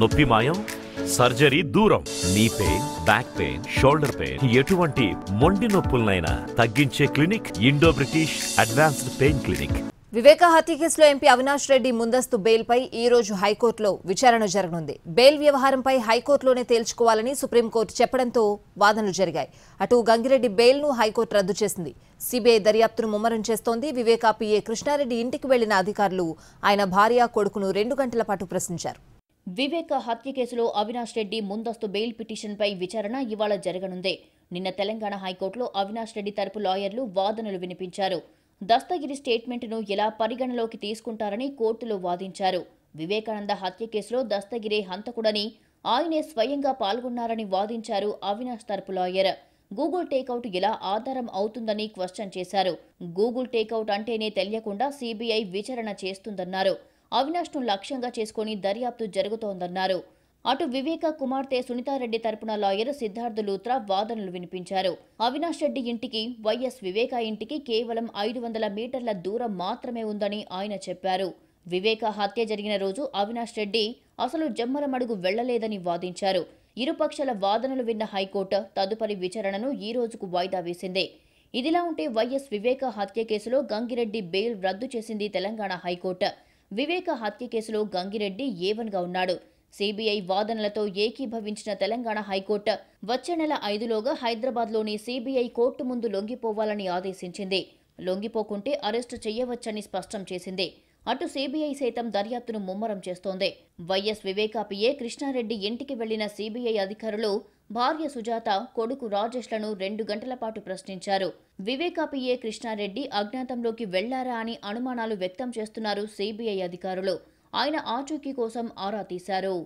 నొప్పి మాయం సర్జరీ దూరం నీ pain back pain shoulder pain ఎటువంటి మొండి నొప్పులనైనా తగ్గించే clinic Indo British advanced pain clinic Viveka హత్య కేసులో ఎంపీ అవినాష్ రెడ్డి ముందస్తు బెయిల్పై ఈ రోజు హైకోర్టులో విచారణ జరగనుంది బెయిల్ వ్యవహారంపై హైకోర్టులోనే తేల్చుకోవాలని సుప్రీంకోర్టు చెప్పడంతో వాదనలు జరిగాయి అటు గంగిరెడ్డి బెయిల్ను హైకోర్టు రద్దు చేసింది సిబిఐ దర్యాప్తును ముమ్మరం చేస్తోంది వివేకా పిఏ కృష్ణారెడ్డి ఇంటికి వెళ్లిన అధికారులు ఆయన భార్య కొడుకును రెండు గంటల పాటు ప్రశ్నించారు వివేక హత్య కేసులో అవినాష్ రెడ్డి ముందస్తు బెయిల్ పిటిషన్పై విచారణ ఇవాళ జరగనుంది నిన్న తెలంగాణ హైకోర్టులో అవినాష్ రెడ్డి తరపు లాయర్లు వాదనలు వినిపించారు దస్తగిరి స్టేట్మెంట్ను ఎలా పరిగణలోకి తీసుకుంటారని కోర్టులో వాదించారు వివేకానంద హత్య కేసులో దస్తగిరే హంతకుడని ఆయనే స్వయంగా పాల్గొన్నారని వాదించారు అవినాష్ తరపు లాయర్ గూగుల్ టేకౌట్ ఎలా ఆధారం అవుతుందని క్వశ్చన్ చేశారు గూగుల్ టేకౌట్ అంటేనే తెలియకుండా సీబీఐ విచారణ చేస్తుందన్నారు అవినాష్ను లక్ష్యంగా చేసుకుని దర్యాప్తు జరుగుతోందన్నారు అటు వివేక కుమార్తె సునీతారెడ్డి తరపున లాయర్ సిద్ధార్థ్ లూత్రా వాదనలు వినిపించారు అవినాష్ రెడ్డి ఇంటికి వైఎస్ వివేక ఇంటికి కేవలం ఐదు వందల మీటర్ల దూరం మాత్రమే ఉందని ఆయన చెప్పారు వివేక హత్య జరిగిన రోజు అవినాష్ రెడ్డి అసలు జమ్మలమడుగు వెళ్లలేదని వాదించారు ఇరుపక్షల వాదనలు విన్న హైకోర్టు తదుపరి విచారణను ఈ రోజుకు వాయిదా వేసింది ఇదిలా ఉంటే వైఎస్ వివేక హత్య కేసులో గంగిరెడ్డి బెయిల్ రద్దు చేసింది తెలంగాణ హైకోర్టు వివేక హత్య కేసులో గంగిరెడ్డి ఏవన్గా ఉన్నాడు సిబిఐ వాదనలతో ఏకీభవించిన తెలంగాణ హైకోర్టు వచ్చే నెల ఐదులోగా హైదరాబాద్లోని సిబిఐ కోర్టు ముందు లొంగిపోవాలని ఆదేశించింది లొంగిపోకుంటే అరెస్టు చేయవచ్చని స్పష్టం చేసింది అటు సిబిఐ సైతం దర్యాప్తును ముమ్మరం చేస్తోంది వైఎస్ వివేకాపియే కృష్ణారెడ్డి ఇంటికి వెళ్లిన సిబిఐ అధికారులు భార్య సుజాత కొడుకు రాజేష్లను రెండు గంటల పాటు ప్రశ్నించారు వివేకా కృష్ణారెడ్డి అజ్ఞాతంలోకి వెళ్లారా అని అనుమానాలు వ్యక్తం చేస్తున్నారు సిబిఐ అధికారులు ఆయన ఆచూకీ కోసం ఆరా తీశారు